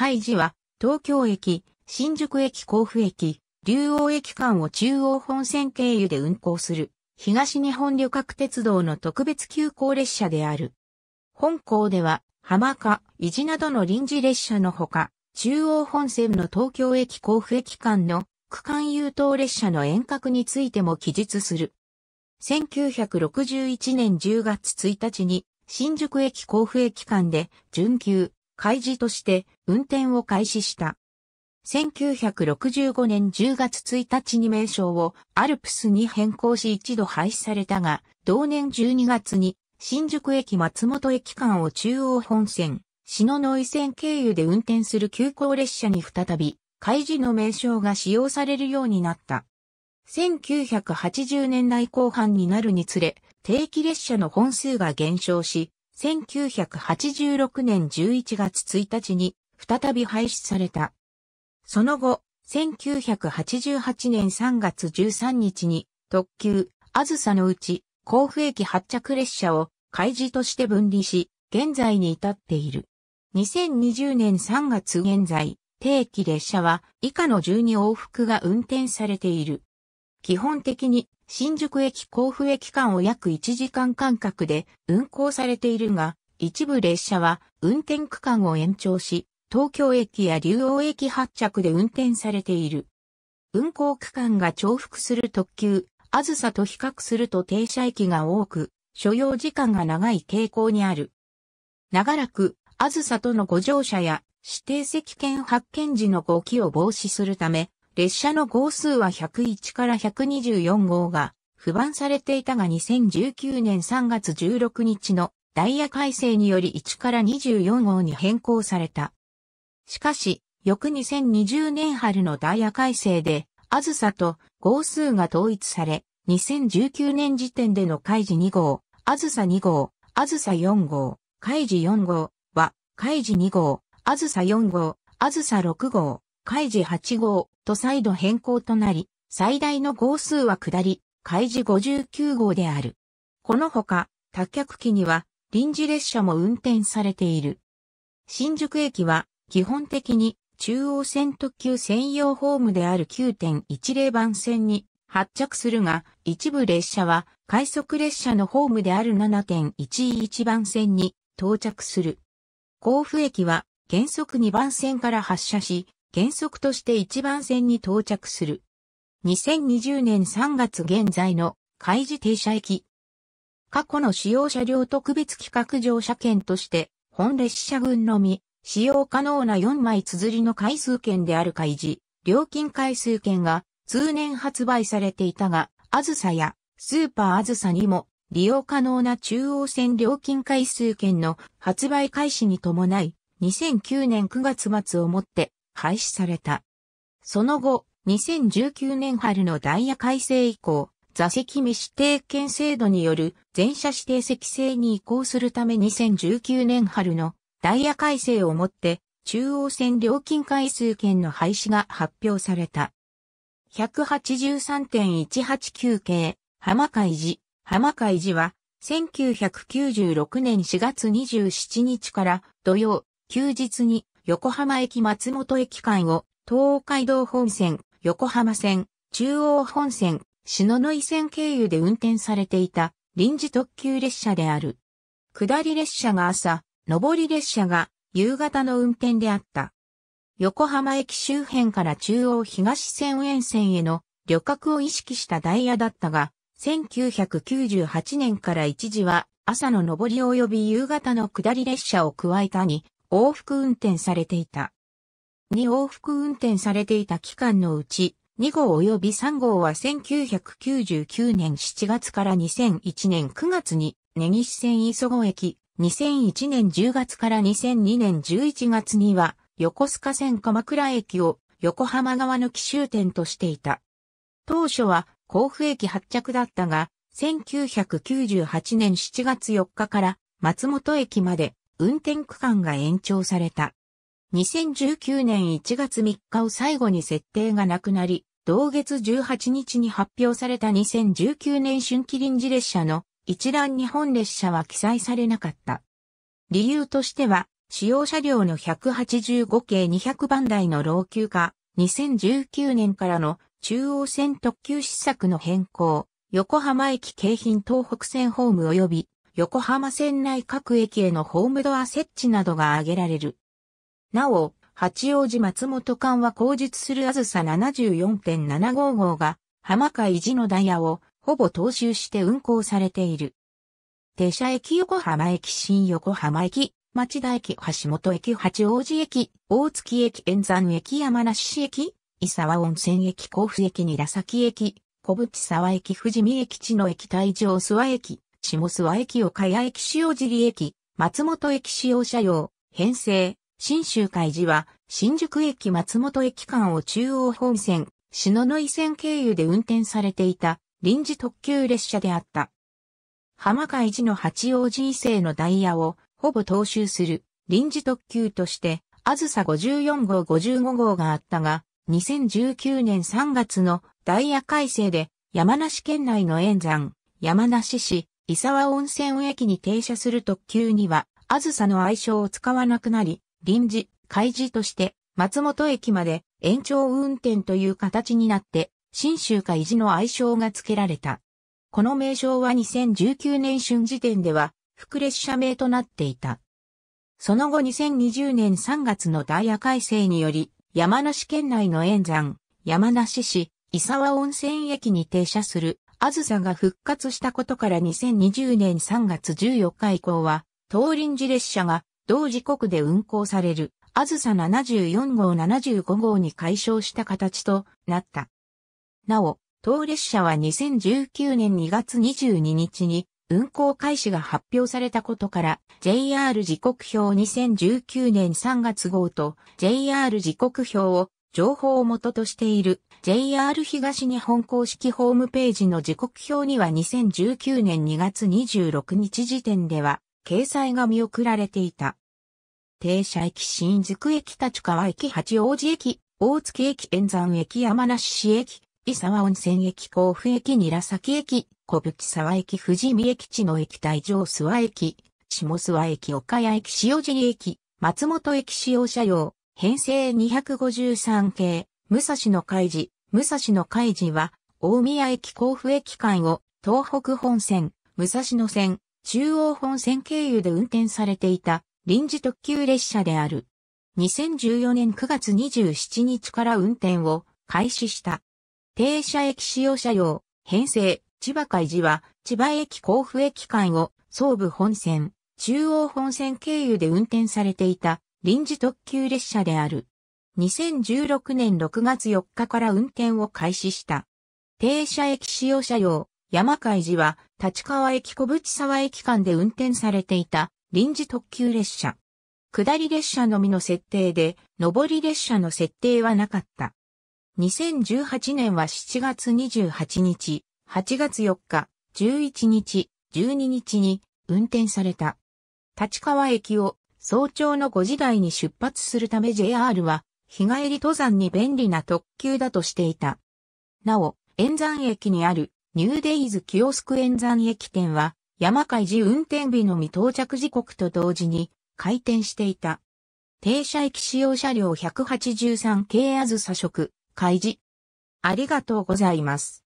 海寺は、東京駅、新宿駅甲府駅、竜王駅間を中央本線経由で運行する、東日本旅客鉄道の特別急行列車である。本校では、浜か、伊地などの臨時列車のほか、中央本線の東京駅甲府駅間の区間優等列車の遠隔についても記述する。1961年10月1日に新宿駅甲府駅間で準急開示として運転を開始した。1965年10月1日に名称をアルプスに変更し一度廃止されたが、同年12月に新宿駅松本駅間を中央本線、篠ノ井線経由で運転する急行列車に再び、開示の名称が使用されるようになった。1980年代後半になるにつれ、定期列車の本数が減少し、1986年11月1日に再び廃止された。その後、1988年3月13日に特急、あずさのうち、甲府駅発着列車を開示として分離し、現在に至っている。2020年3月現在、定期列車は以下の12往復が運転されている。基本的に新宿駅甲府駅間を約1時間間隔で運行されているが、一部列車は運転区間を延長し、東京駅や竜王駅発着で運転されている。運行区間が重複する特急、あずさと比較すると停車駅が多く、所要時間が長い傾向にある。長らく、あずさとのご乗車や指定席券発券時の誤きを防止するため、列車の号数は101から124号が不番されていたが2019年3月16日のダイヤ改正により1から24号に変更された。しかし、翌2020年春のダイヤ改正で、あずさと号数が統一され、2019年時点での開示2号、あずさ2号、あずさ4号、開示4号は、開示2号、あずさ4号、あずさ6号、開示8号と再度変更となり、最大の号数は下り、開示59号である。このほか、多脚機には臨時列車も運転されている。新宿駅は基本的に中央線特急専用ホームである9.10番線に発着するが、一部列車は快速列車のホームである7.11番線に到着する。甲府駅は原則2番線から発車し、原則として1番線に到着する。2020年3月現在の開示停車駅。過去の使用車両特別企画乗車券として、本列車群のみ、使用可能な4枚綴りの回数券である開示、料金回数券が通年発売されていたが、あずさやスーパーあずさにも利用可能な中央線料金回数券の発売開始に伴い、2009年9月末をもって廃止された。その後、2019年春のダイヤ改正以降、座席未指定券制度による全車指定席制に移行するため2019年春のダイヤ改正をもって中央線料金回数券の廃止が発表された。183.189系浜海寺浜海寺は1996年4月27日から土曜休日に横浜駅松本駅間を、東海道本線、横浜線、中央本線、篠ノ井線経由で運転されていた臨時特急列車である。下り列車が朝、上り列車が夕方の運転であった。横浜駅周辺から中央東線沿線への旅客を意識したダイヤだったが、1998年から一時は朝の上り及び夕方の下り列車を加えたに往復運転されていた。2往復運転されていた期間のうち、2号及び3号は1999年7月から2001年9月に根岸線磯子駅、2001年10月から2002年11月には横須賀線鎌倉駅を横浜側の奇襲点としていた。当初は甲府駅発着だったが、1998年7月4日から松本駅まで運転区間が延長された。2019年1月3日を最後に設定がなくなり、同月18日に発表された2019年春季臨時列車の一覧日本列車は記載されなかった。理由としては、使用車両の185系200番台の老朽化、2019年からの中央線特急施策の変更、横浜駅京浜東北線ホーム及び横浜線内各駅へのホームドア設置などが挙げられる。なお、八王子松本間は工述するあずさ7 4 7 5号が、浜海寺のダイヤをほぼ踏襲して運行されている。停車駅横浜駅新横浜駅、町田駅橋本駅八王子駅、大月駅円山駅山梨市駅、伊沢温泉駅甲府駅に韮崎駅、小淵沢駅富士見駅地の駅大城諏訪駅。下諏訪駅岡谷駅塩尻駅、松本駅使用車用、編成、新州海寺は、新宿駅松本駅間を中央本線、篠ノ井線経由で運転されていた、臨時特急列車であった。浜海寺の八王子伊勢のダイヤを、ほぼ踏襲する、臨時特急として、あずさ54号55号があったが、2019年3月のダイヤ改正で、山梨県内の沿山、山梨市、伊沢温泉駅に停車する特急には、あずさの愛称を使わなくなり、臨時、開示として、松本駅まで延長運転という形になって、新州か維持の愛称が付けられた。この名称は2019年春時点では、副列車名となっていた。その後2020年3月のダイヤ改正により、山梨県内の沿山、山梨市、伊沢温泉駅に停車するあずさが復活したことから2020年3月14日以降は、東臨時列車が同時刻で運行される、あずさ74号75号に解消した形となった。なお、当列車は2019年2月22日に運行開始が発表されたことから JR 時刻表2019年3月号と JR 時刻表を情報を元としている JR 東日本公式ホームページの時刻表には2019年2月26日時点では掲載が見送られていた。停車駅新宿駅立川駅八王子駅、大月駅円山駅山梨市駅、伊沢温泉駅甲府駅韮崎駅、小淵沢駅富士見駅地の駅大城諏訪駅、下諏訪駅岡谷駅塩尻駅、松本駅使用車両、編成253系、武蔵野海事、武蔵野海事は、大宮駅甲府駅間を、東北本線、武蔵野線、中央本線経由で運転されていた、臨時特急列車である。2014年9月27日から運転を開始した。停車駅使用車両、編成、千葉海事は、千葉駅甲府駅間を、総武本線、中央本線経由で運転されていた臨時特急列車である。2016年6月4日から運転を開始した。停車駅使用車両、山海寺は、立川駅小淵沢駅間で運転されていた、臨時特急列車。下り列車のみの設定で、上り列車の設定はなかった。2018年は7月28日、8月4日、11日、12日に運転された。立川駅を早朝の5時台に出発するため JR は日帰り登山に便利な特急だとしていた。なお、沿山駅にあるニューデイズキオスク沿山駅店は山海寺運転日の未到着時刻と同時に開店していた。停車駅使用車両183系あずさ食、開示。ありがとうございます。